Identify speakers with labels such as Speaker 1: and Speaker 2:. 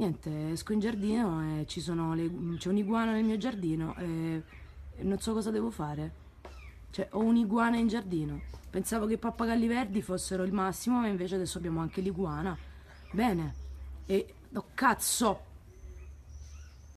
Speaker 1: niente, esco in giardino e le, c'è un iguana nel mio giardino e non so cosa devo fare. Cioè, ho un'iguana in giardino. Pensavo che i pappagalli verdi fossero il massimo, ma invece adesso abbiamo anche l'iguana. Bene. E... Oh, cazzo!